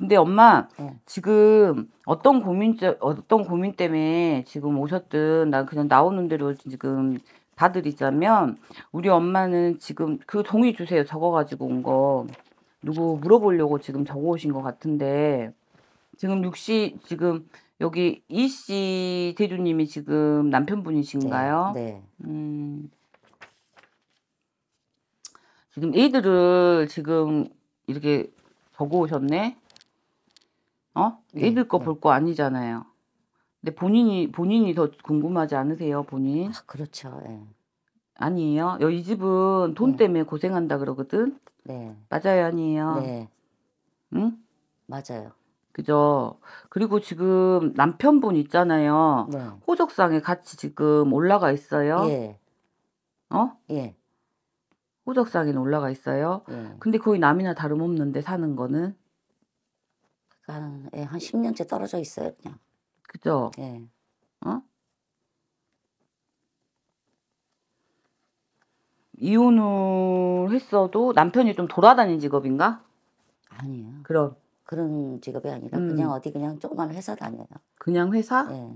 근데 엄마 어. 지금 어떤 고민 어떤 고민 때문에 지금 오셨든 난 그냥 나오는 대로 지금 다드리자면 우리 엄마는 지금 그 동의 주세요 적어가지고 온 거 누구 물어보려고 지금 적어오신 것 같은데 지금 육0 지금 여기 이 씨 대주님이 지금 남편분이신가요? 네. 네. 음. 지금 애들을 지금 이렇게 적어 오셨네. 어? 네. 애들 거 볼거 네. 아니잖아요. 근데 본인이 본인이 더 궁금하지 않으세요, 본인? 아, 그렇죠. 예. 아니에요. 여이 집은 돈 네. 때문에 고생한다 그러거든. 네. 맞아요, 아니에요. 네. 응? 맞아요. 그죠. 그리고 지금 남편분 있잖아요. 네. 호적상에 같이 지금 올라가 있어요. 예. 어? 예. 호적상에는 올라가 있어요. 예. 근데 거의 남이나 다름없는데 사는 거는 한, 예, 한 10년째 떨어져 있어요, 그냥. 그죠? 예. 어? 이혼을 했어도 남편이 좀돌아다니 직업인가? 아니에요. 그럼. 그런 직업이 아니라 음. 그냥 어디 그냥 조그만 회사 다녀요. 그냥 회사? 예.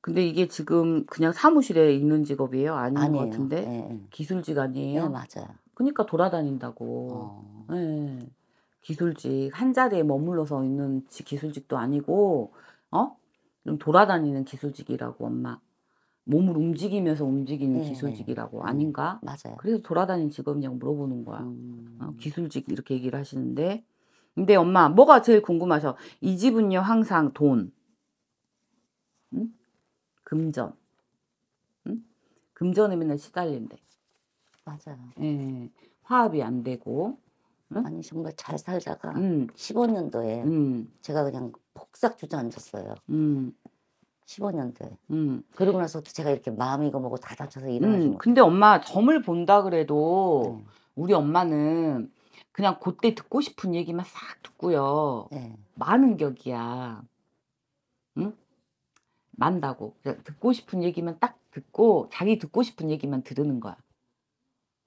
근데 이게 지금 그냥 사무실에 있는 직업이에요? 아닌 아니에요. 것 같은데? 예. 예. 기술직 아니에요? 예, 맞아요. 그러니까 돌아다닌다고. 어. 예. 기술직 한 자리에 머물러서 있는 기술직도 아니고 어? 좀 돌아다니는 기술직이라고 엄마 몸을 움직이면서 움직이는 네, 네. 기술직이라고 네. 아닌가? 맞아요. 그래서 돌아다니는 직업이냐고 물어보는 거야. 어, 음. 어, 기술직 이렇게 얘기를 하시는데 근데 엄마 뭐가 제일 궁금하셔? 이 집은요 항상 돈, 응? 금전, 응? 금전에 맨날 시달린대. 맞아요. 예, 예. 화합이 안 되고 응? 아니 정말 잘 살다가 음. 15년도에 음. 제가 그냥 폭삭 주저앉았어요. 음. 15년도에. 음. 그러고 나서도 제가 이렇게 마음이 이거 뭐고 다 다쳐서 일어나지 음. 못 근데 엄마 점을 본다 그래도 네. 우리 엄마는 그냥 그때 듣고 싶은 얘기만 싹 듣고요. 네. 많은 격이야. 만다고. 듣고 싶은 얘기만 딱 듣고 자기 듣고 싶은 얘기만 들으는 거야.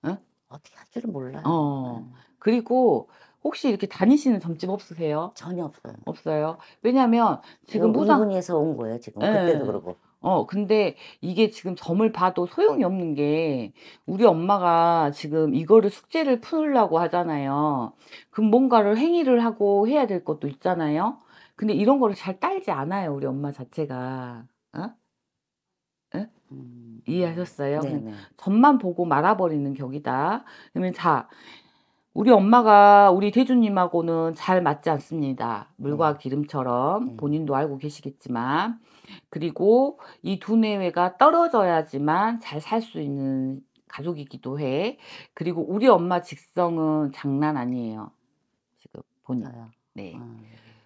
응? 어떻게 할 줄은 몰라요. 어. 응. 네. 그리고 혹시 이렇게 다니시는 점집 없으세요? 전혀 없어요. 없어요. 왜냐하면 지금 무상 문의에서 온 거예요. 지금 네. 그때도 그러고. 어, 근데 이게 지금 점을 봐도 소용이 없는 게 우리 엄마가 지금 이거를 숙제를 푸려고 하잖아요. 그럼 뭔가를 행위를 하고 해야 될 것도 있잖아요. 근데 이런 거를 잘 딸지 않아요. 우리 엄마 자체가. 어? 응? 어? 음. 이해하셨어요? 네네. 점만 보고 말아버리는 격이다. 그러면 자, 우리 엄마가 우리 대주님하고는 잘 맞지 않습니다. 물과 음. 기름처럼 음. 본인도 알고 계시겠지만 그리고 이 두뇌외가 떨어져야지만 잘 살 수 있는 가족이기도 해. 그리고 우리 엄마 직성은 장난 아니에요. 지금 본인. 아, 네. 아.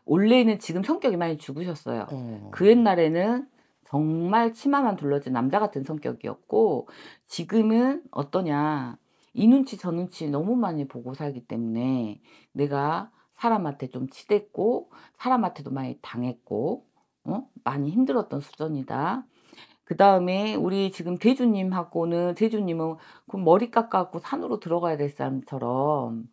원래는 지금 성격이 많이 죽으셨어요. 어. 그 옛날에는 정말 치마만 둘러진 남자 같은 성격이었고 지금은 어떠냐 이 눈치 저 눈치 너무 많이 보고 살기 때문에 내가 사람한테 좀 치댔고 사람한테도 많이 당했고 어? 많이 힘들었던 수전이다. 그 다음에 우리 지금 대주님하고는 대주님은 그 머리 깎아갖고 산으로 들어가야 될 사람처럼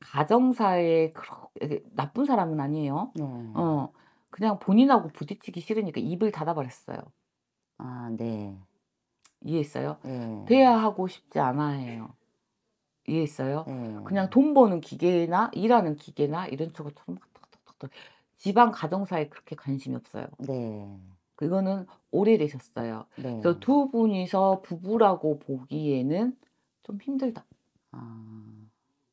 가정사에 그렇게 나쁜 사람은 아니에요. 음. 어 그냥 본인하고 부딪히기 싫으니까 입을 닫아버렸어요. 아 네. 이해했어요? 네. 돼야 하고 싶지 않아 해요. 이해했어요? 예, 음. 그냥 돈 버는 기계나 일하는 기계나 이런 쪽으로 톡톡톡톡 지방 가정사에 그렇게 관심이 없어요. 네. 그거는 오래되셨어요. 네. 그래서 두 분이서 부부라고 보기에는 좀 힘들다. 아...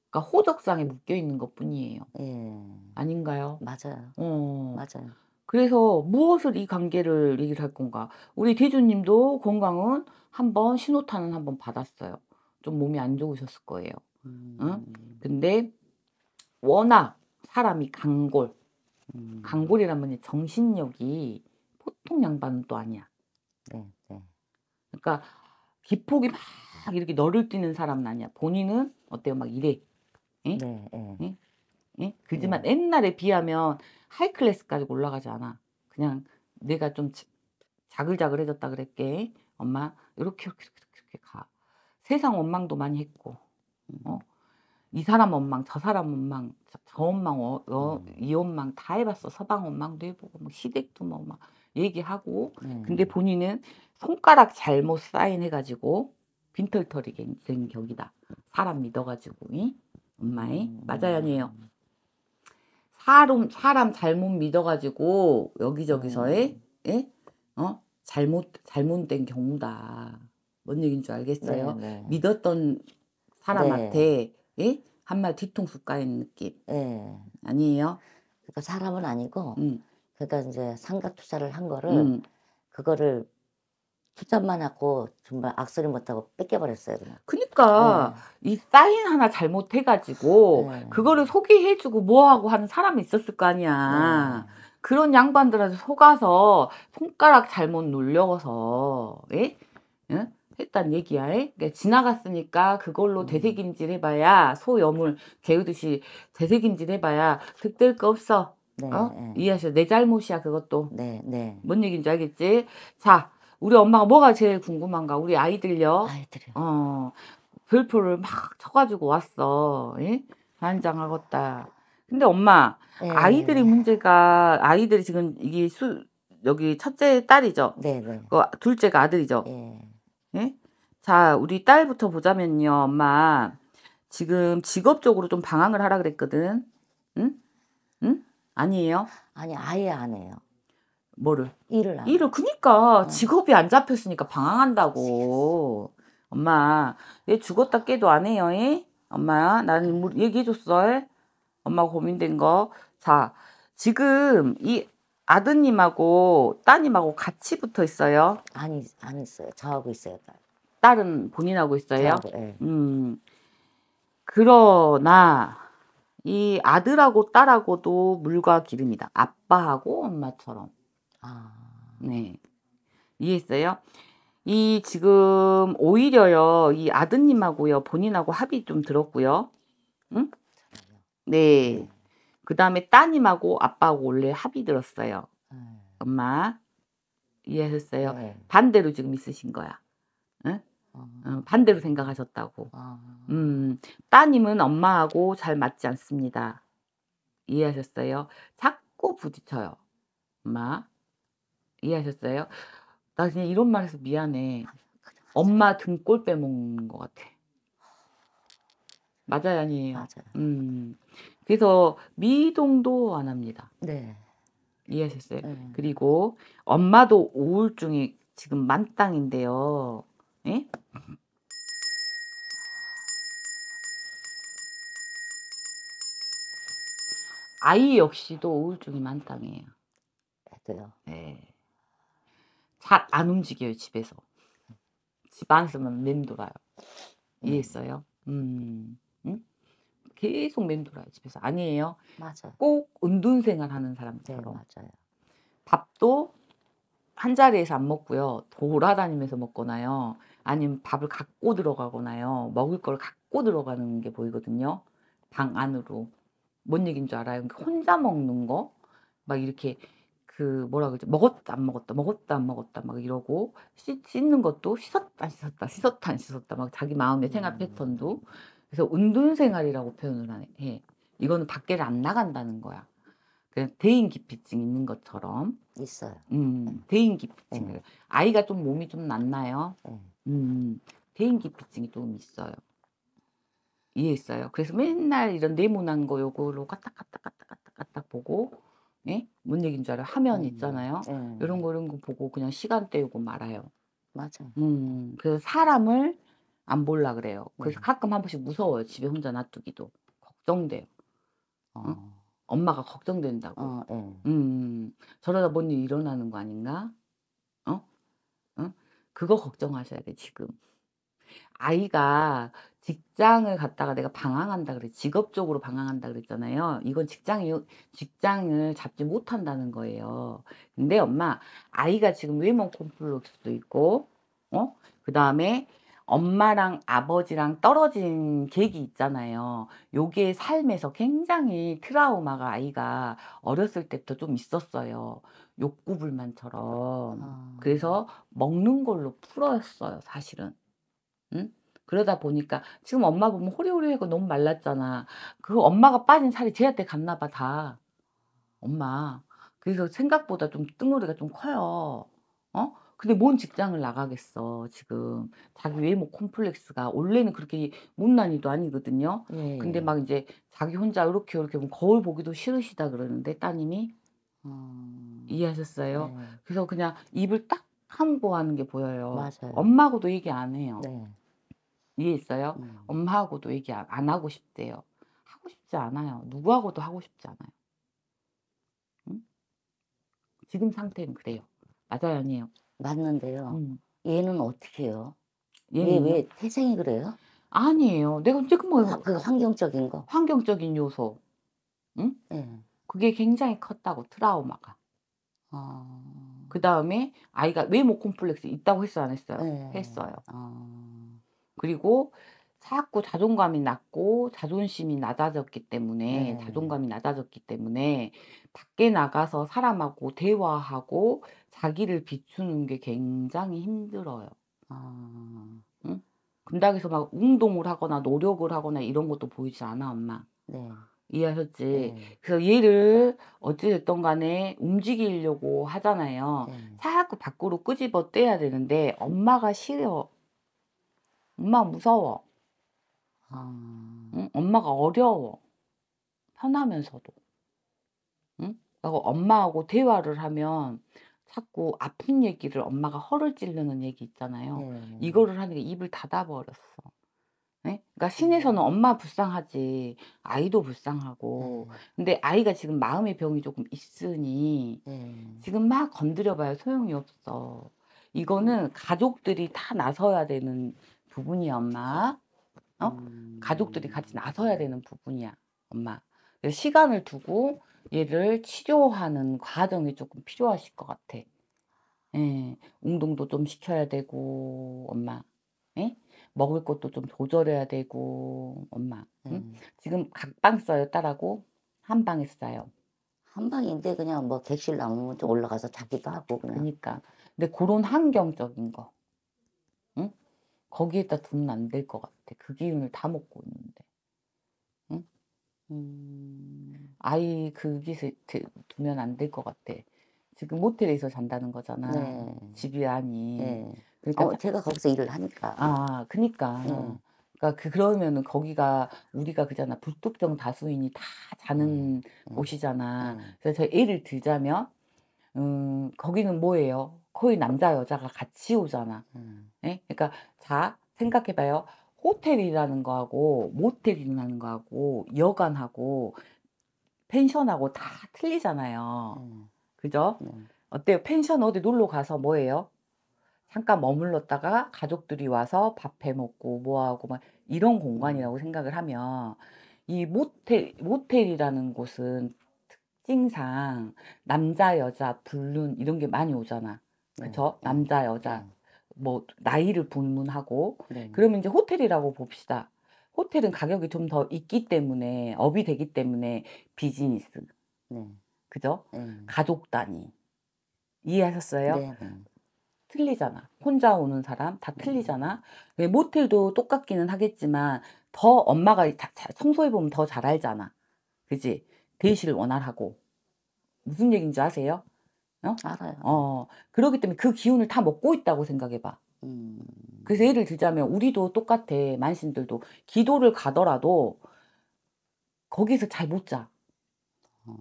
그러니까 호적상에 묶여 있는 것 뿐이에요. 예. 아닌가요? 맞아요. 어. 맞아요. 그래서 무엇을 이 관계를 얘기를 할 건가? 우리 대주님도 건강은 한번 신호탄은 한번 받았어요. 좀 몸이 안 좋으셨을 거예요. 음. 응? 근데 워낙 사람이 강골, 음. 강골이라면 정신력이 보통 양반은 또 아니야. 네, 네. 그러니까 기폭이 막 이렇게 너를 뛰는 사람은 아니야. 본인은 어때요? 막 이래. 응? 네, 네. 응? 응? 그지만 네. 옛날에 비하면 하이 클래스까지 올라가지 않아. 그냥 내가 좀 자글자글해졌다 그랬게. 엄마 이렇게 이렇게 이렇게, 이렇게 가. 세상 원망도 많이 했고 어? 이 사람 원망, 저 사람 원망, 저, 원망, 어, 어, 음. 이 원망 다 해봤어. 서방 원망도 해보고 뭐 시댁도 뭐막 얘기하고 음. 근데 본인은 손가락 잘못 사인해가지고 빈털털이 된 격이다. 사람 믿어가지고 이 엄마의 음. 맞아요 아니에요. 사람 사람 잘못 믿어가지고 여기저기서의 음. 예? 어 잘못 잘못된 경우다. 뭔 얘기인 줄 알겠어요. 네네. 네. 믿었던 사람한테 네. 예? 한말 뒤통수 까인 느낌. 예. 아니에요? 그러니까 사람은 아니고 음. 그러니까 이제 상각 투자를 한 거를 음. 그거를 투자만 하고 정말 악수를 못하고 뺏겨버렸어요. 그냥. 그러니까 네. 이 사인 하나 잘못해가지고 네. 그거를 소개해주고 뭐하고 하는 사람이 있었을 거 아니야. 네. 그런 양반들한테 속아서 손가락 잘못 눌려서 예? 예? 했단 얘기야. 그러니까 지나갔으니까 그걸로 음. 되새김질 해봐야 소염을 개우듯이 되새김질 해봐야 득될 거 없어. 네, 어? 네. 이해하셔. 내 잘못이야 그것도. 네, 네. 뭔 얘기인지 알겠지? 자, 우리 엄마가 뭐가 제일 궁금한가? 우리 아이들요. 아이들요. 어, 별표를 막 쳐가지고 왔어. 예? 반장하겠다. 근데 엄마, 네, 아이들이 문제가 아이들이 지금 이게 수 여기 첫째 딸이죠. 네, 네. 그 둘째가 아들이죠. 네. 예? 자, 우리 딸부터 보자면요, 엄마. 지금 직업적으로 좀 방황을 하라 그랬거든. 응? 응? 아니에요? 아니 아예 안 해요. 뭐를? 일을 안. 해 일을 그니까 직업이 안 잡혔으니까 방황한다고. 엄마, 얘 죽었다 깨도 안 해요. 예? 엄마야, 나는 얘기해 줬어. 예? 엄마 고민된 거. 자, 지금 이 아드님하고 따님하고 같이 붙어 있어요? 아니 안 있어요. 저하고 있어요. 딸. 딸은 본인하고 있어요. 저하고, 네. 음. 그러나 이 아들하고 딸하고도 물과 기름이다. 아빠하고 엄마처럼. 아. 네. 이해했어요? 이 지금 오히려요. 이 아드님하고요. 본인하고 합의 좀 들었고요. 응? 네. 네. 그 다음에 따님하고 아빠하고 원래 합의 들었어요. 음. 엄마 이해했어요. 네. 반대로 지금 있으신 거야. 응? 어, 반대로 생각하셨다고. 아. 음, 따님은 엄마하고 잘 맞지 않습니다. 이해하셨어요? 자꾸 부딪혀요. 엄마. 이해하셨어요? 나 그냥 이런 말 해서 미안해. 엄마 등골 빼먹는 것 같아. 맞아요, 아니에요? 맞아요. 음. 그래서 미동도 안 합니다. 네. 이해하셨어요? 네. 그리고 엄마도 우울증이 지금 만땅인데요. 예? 아이 역시도 우울증이 만땅이에요. 애도요? 네. 잘 안 움직여요, 집에서. 집 안에서만 맴돌아요. 네. 이해했어요? 음. 응? 계속 맴돌아요 집에서 아니에요. 맞아꼭 은둔 생활하는 사람처럼. 네, 맞아요. 밥도 한 자리에서 안 먹고요. 돌아다니면서 먹거나요. 아니면 밥을 갖고 들어가거나요. 먹을 걸 갖고 들어가는 게 보이거든요. 방 안으로. 뭔얘긴줄 알아요? 그러니까 혼자 먹는 거? 막 이렇게 그 뭐라 그러지? 먹었다 안 먹었다 먹었다 안 먹었다 막 이러고 씻, 는 것도 씻었다 씻었다 씻었다 안 씻었다 막 자기 마음의 생활 음. 패턴도 그래서 은둔 생활이라고 표현을 하네. 해. 이거는 밖에를 안 나간다는 거야. 그냥 대인 기피증 있는 것처럼 있어요. 음, 대인 기피증. 응. 아이가 좀 몸이 좀 낫나요? 응. 음, 대인 기피증이 조금 있어요. 이해했어요. 그래서 맨날 이런 네모난 거 요거로 까딱까딱까딱까딱 보고, 예? 뭔 얘기인 줄 알아요? 화면 있잖아요. 이런 거 이런 거 보고 그냥 시간 때우고 말아요. 맞아. 음, 그래서 사람을 안 볼라 그래요. 네. 그래서 네. 가끔 한 번씩 무서워요. 집에 혼자 놔두기도 걱정돼요. 어. 응? 엄마가 걱정된다고. 어, 어. 음, 저러다 뭔 일 일어나는 거 아닌가? 어? 어? 그거 걱정하셔야 돼 지금. 아이가 직장을 갔다가 내가 방황한다 그래 직업적으로 방황한다 그랬잖아요. 이건 직장이 직장을 잡지 못한다는 거예요. 근데 엄마 아이가 지금 외모 콤플렉스도 있고, 어? 그 다음에 엄마랑 아버지랑 떨어진 계기 있잖아요. 요게 삶에서 굉장히 트라우마가 아이가 어렸을 때부터 좀 있었어요. 욕구불만처럼. 아. 그래서 먹는 걸로 풀었어요, 사실은. 응? 그러다 보니까 지금 엄마 보면 호리호리하고 너무 말랐잖아. 그 엄마가 빠진 살이 쟤한테 갔나 봐, 다. 엄마. 그래서 생각보다 좀 뜬구리가 좀 커요. 어? 근데 뭔 직장을 나가겠어 지금 자기 외모 콤플렉스가 원래는 그렇게 못난이도 아니거든요. 예. 근데 막 이제 자기 혼자 이렇게 이렇게 뭐 거울 보기도 싫으시다 그러는데 따님이 음... 이해하셨어요. 네. 그래서 그냥 입을 딱 함고 하는 게 보여요. 맞아요. 엄마하고도 얘기 안 해요. 네. 이해했어요? 네. 엄마하고도 얘기 안 하고 싶대요. 하고 싶지 않아요. 누구하고도 하고 싶지 않아요. 응? 지금 상태는 그래요. 맞아요, 아니에요? 맞는데요. 음. 얘는 어떻게 해요? 얘는 왜, 왜 태생이 그래요? 아니에요. 내가 지금 그 뭐 화, 그 환경적인 거. 환경적인 요소. 응? 네. 그게 굉장히 컸다고 트라우마가. 아... 그 다음에 아이가 외모 콤플렉스 있다고 했어 안 했어요? 네. 했어요. 아... 그리고 자꾸 자존감이 낮고 자존심이 낮아졌기 때문에 음. 자존감이 낮아졌기 때문에 밖에 나가서 사람하고 대화하고 자기를 비추는 게 굉장히 힘들어요. 아. 응? 금닥에서 막 운동을 하거나 노력을 하거나 이런 것도 보이지 않아 엄마. 네. 이해하셨지? 네. 그래서 얘를 어찌됐든 간에 움직이려고 하잖아요. 네. 자꾸 밖으로 끄집어 떼야 되는데 엄마가 싫어. 엄마 무서워. 아. 응? 엄마가 어려워. 편하면서도. 응? 그리고 엄마하고 대화를 하면 자꾸 아픈 얘기를 엄마가 허를 찌르는 얘기 있잖아요. 음. 이거를 하니까 입을 닫아버렸어. 네? 그러니까 음. 신에서는 엄마 불쌍하지 아이도 불쌍하고 음. 근데 아이가 지금 마음의 병이 조금 있으니 음. 지금 막 건드려봐야 소용이 없어. 이거는 가족들이 다 나서야 되는 부분이야 엄마. 어? 가족들이 같이 나서야 되는 부분이야, 엄마. 시간을 두고 얘를 치료하는 과정이 조금 필요하실 것 같아. 예, 운동도 좀 시켜야 되고, 엄마. 예? 먹을 것도 좀 조절해야 되고, 엄마. 응? 음. 지금 각 방 써요, 딸하고? 한 방에 써요. 한 방인데 그냥 뭐 객실 나오면 좀 올라가서 자기도 하고 그냥. 그러니까. 근데 그런 환경적인 거. 응? 거기에다 두면 안 될 것 같아. 그 기운을 다 먹고 있는데. 음... 아이 그기서 두면 안 될 것 같아. 지금 모텔에서 잔다는 거잖아. 네. 집이 아니. 네. 그러니까 어, 제가 거기서 일을 하니까. 아, 그니까. 네. 그러니까 그, 그러면은 거기가 우리가 그잖아 불특정 다수인이 다 자는 음, 음. 곳이잖아. 음. 그래서 애를 들자면 음 거기는 뭐예요? 거의 남자 여자가 같이 오잖아. 음. 네? 그러니까 자 생각해봐요. 호텔이라는 거하고 모텔이라는 거하고 여관하고 펜션하고 다 틀리잖아요. 음. 그죠? 음. 어때요? 펜션 어디 놀러 가서 뭐예요? 잠깐 머물렀다가 가족들이 와서 밥 해 먹고 뭐하고 막 이런 공간이라고 음. 생각을 하면 이 모텔 모텔이라는 곳은 특징상 남자 여자 불륜 이런 게 많이 오잖아. 그렇죠? 음. 남자, 여자 음. 뭐 나이를 불문하고 네. 그러면 이제 호텔이라고 봅시다. 호텔은 가격이 좀 더 있기 때문에 업이 되기 때문에 비즈니스, 네. 그죠? 음. 가족 단위 이해하셨어요? 네, 네. 틀리잖아. 혼자 오는 사람 다 네. 틀리잖아. 왜 모텔도 똑같기는 하겠지만 더 엄마가 자, 자, 청소해 보면 더 잘 알잖아. 그지? 대시를 원활하고 무슨 얘기인지 아세요? 어? 알아요. 어. 그러기 때문에 그 기운을 다 먹고 있다고 생각해봐. 음. 그래서 예를 들자면 우리도 똑같아. 만신들도 기도를 가더라도 거기서 잘 못 자. 어.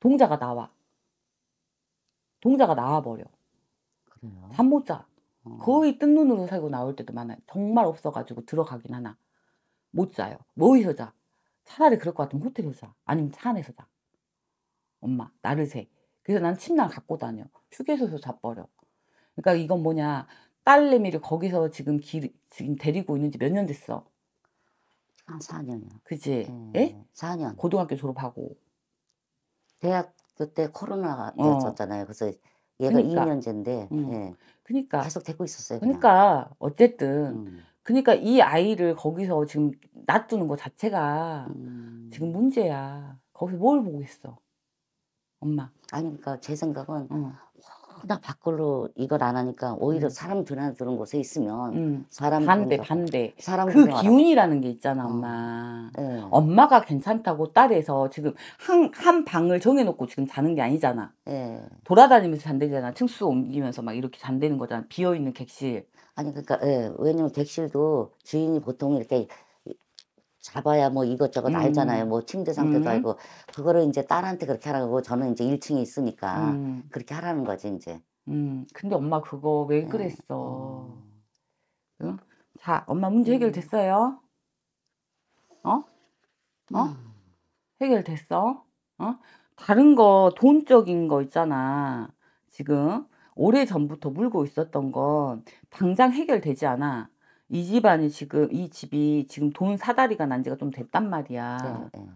동자가 나와. 동자가 나와버려. 잠못 자. 어. 거의 뜬 눈으로 살고 나올 때도 많아요. 정말 없어가지고 들어가긴 하나. 못 자요. 뭐해서 자? 차라리 그럴 것 같으면 호텔에서 자. 아니면 차 안에서 자. 엄마, 나를 세. 그래서 난 침낭 갖고 다녀. 휴게소에서 자버려. 그러니까 이건 뭐냐. 딸내미를 거기서 지금 기, 지금 데리고 있는지 몇 년 됐어? 한 아, 4년이요. 그지? 음, 예, 4년. 예? 고등학교 졸업하고. 대학 그때 코로나가 어. 됐었잖아요. 그래서 얘가 그러니까. 2년째인데. 음. 예. 그러니까. 계속 데리고 있었어요. 그냥. 그러니까 어쨌든 음. 그니까이 아이를 거기서 지금 놔두는 것 자체가 음. 지금 문제야. 거기서 뭘 보고 있어? 엄마. 아니니까 제 생각은 음. 나 밖으로 이걸 안 하니까 오히려 사람 드나드는 곳에 있으면 음. 사람 반대 들어가. 반대 사람 그들 기운이라는 게 있잖아 어. 엄마 어. 네. 엄마가 괜찮다고 딸에서 지금 한, 한 방을 정해놓고 지금 자는 게 아니잖아 네. 돌아다니면서 잔대잖아 층수 옮기면서 막 이렇게 잔대는 거잖아 비어있는 객실 아니 그러니까 예, 왜냐면 객실도 주인이 보통 이렇게 잡아야 뭐 이것저것 음. 알잖아요. 뭐 침대 상태도 음. 알고 그거를 이제 딸한테 그렇게 하라고 저는 이제 1층에 있으니까 음. 그렇게 하라는 거지 이제. 음. 근데 엄마 그거 왜 예. 그랬어? 어. 응? 자, 엄마 문제 음. 해결됐어요. 어? 어? 음. 해결됐어? 어? 다른 거 돈적인 거 있잖아. 지금 오래 전부터 물고 있었던 건 당장 해결되지 않아. 이 집안이 지금 이 집이 지금 돈 사다리가 난 지가 좀 됐단 말이야. 네, 네.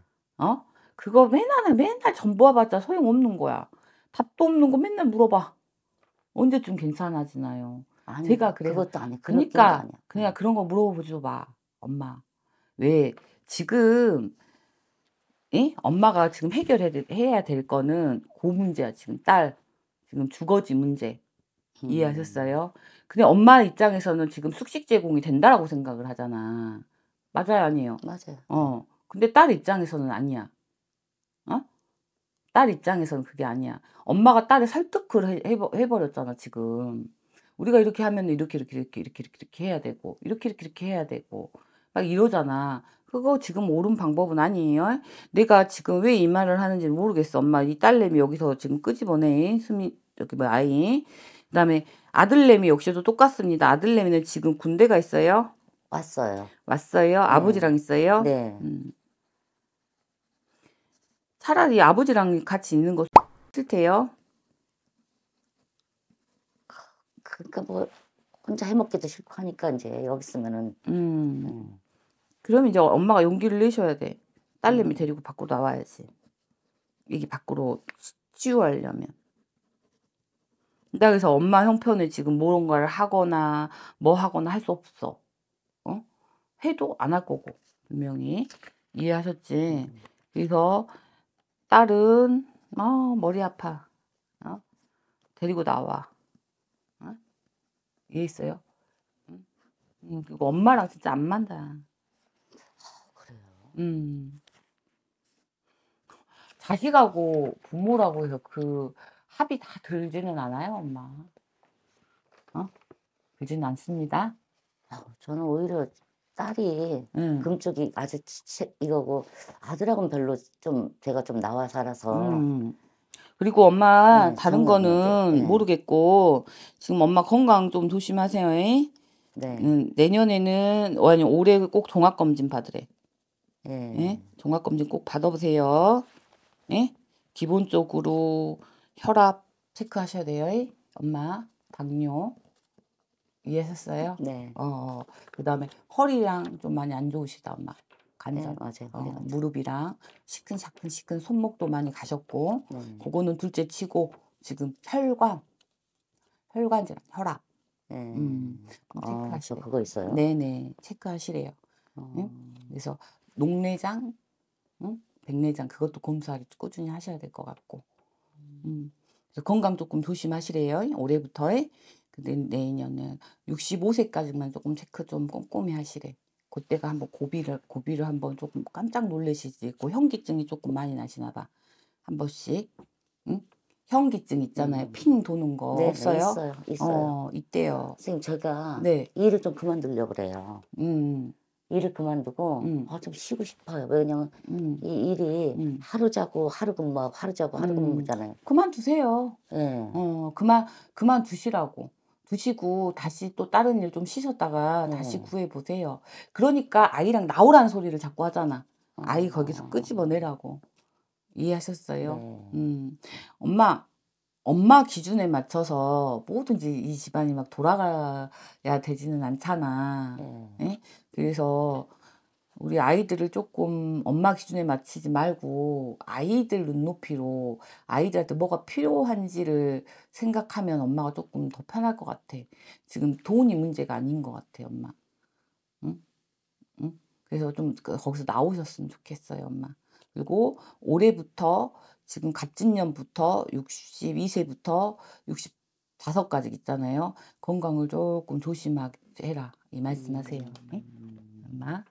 어? 그거 맨날 맨날 전부와봤자 소용없는 거야. 답도 없는 거 맨날 물어봐. 언제쯤 괜찮아지나요? 아니, 제가 그래서 그것도 아니 그러니까 어. 그냥 그런 거 물어보지도 마. 엄마. 왜 지금 예? 엄마가 지금 해결해야 될 거는 그 문제야. 지금 딸 지금 주거지 문제. 음. 이해하셨어요? 근데 엄마 입장에서는 지금 숙식 제공이 된다라고 생각을 하잖아. 맞아요, 아니에요? 맞아요. 어. 근데 딸 입장에서는 아니야. 어? 딸 입장에서는 그게 아니야. 엄마가 딸을 설득을 해버, 해버렸잖아, 지금. 우리가 이렇게 하면 이렇게, 이렇게, 이렇게, 이렇게, 이렇게, 이렇게 해야 되고, 이렇게, 이렇게, 이렇게 해야 되고, 막 이러잖아. 그거 지금 옳은 방법은 아니에요. 내가 지금 왜 이 말을 하는지 모르겠어. 엄마, 이 딸내미 여기서 지금 끄집어내. 수미, 여기 뭐, 아이. 그 다음에 아들내미 역시도 똑같습니다. 아들내미는 지금 군대가 있어요? 왔어요. 왔어요? 네. 아버지랑 있어요? 네. 음. 차라리 아버지랑 같이 있는 거 싫대요? 그러니까 뭐 혼자 해먹기도 싫고 하니까 이제 여기 있으면은 음. 음. 그럼 이제 엄마가 용기를 내셔야 돼. 딸내미 음. 데리고 밖으로 나와야지. 이게 밖으로 치유하려면. 내가 그래서 엄마 형편을 지금 뭔가를 하거나 뭐 하거나 할 수 없어. 어? 해도 안 할 거고 분명히 이해하셨지. 그래서 딸은 어, 머리 아파. 어? 데리고 나와. 어? 이해했어요? 음, 그리고 엄마랑 진짜 안 만다. 그래요. 음. 자식하고 부모라고 해서 그 합이 다 들지는 않아요, 엄마. 어? 들지는 않습니다. 저는 오히려 딸이 음. 금쪽이 아주 치체 이거고 아들하고는 별로 좀 제가 좀 나와 살아서 음. 그리고 엄마 네, 다른 거는 네. 모르겠고 지금 엄마 건강 좀 조심하세요. 네. 음, 내년에는 아니 올해 꼭 종합 검진 받으래. 네. 종합 검진 꼭 받아보세요. 예? 기본적으로 혈압 체크하셔야 돼요. 엄마 당뇨 이해했어요? 네. 어, 어. 그다음에 허리랑 좀 많이 안 좋으시다 엄마. 간절 네, 맞아요. 어, 무릎이랑 시큰시큰 시큰 손목도 많이 가셨고, 네. 그거는 둘째 치고 지금 혈관, 혈관 질환, 혈압. 네. 음, 아, 체크하시래. 아, 그거 있어요. 네네 체크하시래요. 어... 응? 그래서 녹내장, 응? 백내장 그것도 검사를 꾸준히 하셔야 될 것 같고. 음. 그래서 건강 조금 조심하시래요. 올해부터에. 근데 그 내년에 65세까지만 조금 체크 좀 꼼꼼히 하시래. 그때가 한번 고비를 고비를 한번 조금 깜짝 놀라시지 고 현기증이 조금 많이 나시나 봐. 한 번씩. 응? 현기증 있잖아요. 음. 핑 도는 거 네, 없어요? 있어요. 있어요. 어, 있대요. 선생님 제가 네. 일을 좀 그만두려고 그래요. 음. 일을 그만두고 음. 아, 좀 쉬고 싶어요. 왜냐면 음. 이 일이 음. 하루 자고 하루 근무하고 하루 자고 하루 음. 근무잖아요. 그만두세요. 네. 어, 그만 그만 두시라고. 두시고 다시 또 다른 일 좀 쉬셨다가 예. 다시 구해 보세요. 그러니까 아이랑 나오라는 소리를 자꾸 하잖아. 아이 아. 거기서 끄집어내라고. 이해하셨어요? 네. 음. 엄마 엄마 기준에 맞춰서 뭐든지 이 집안이 막 돌아가야 되지는 않잖아. 네. 네? 그래서 우리 아이들을 조금 엄마 기준에 맞추지 말고 아이들 눈높이로 아이들한테 뭐가 필요한지를 생각하면 엄마가 조금 더 편할 것 같아. 지금 돈이 문제가 아닌 것 같아, 엄마. 응? 응? 그래서 좀 그 거기서 나오셨으면 좋겠어요, 엄마. 그리고 올해부터 지금 갑진년부터 62세부터 65까지 있잖아요. 건강을 조금 조심하게 해라. 이 말씀하세요. 음, 예? 네? 吗？